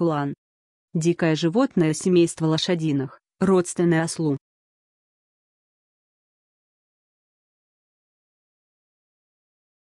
клан. Дикое животное семейства лошадиных, родственное ослу.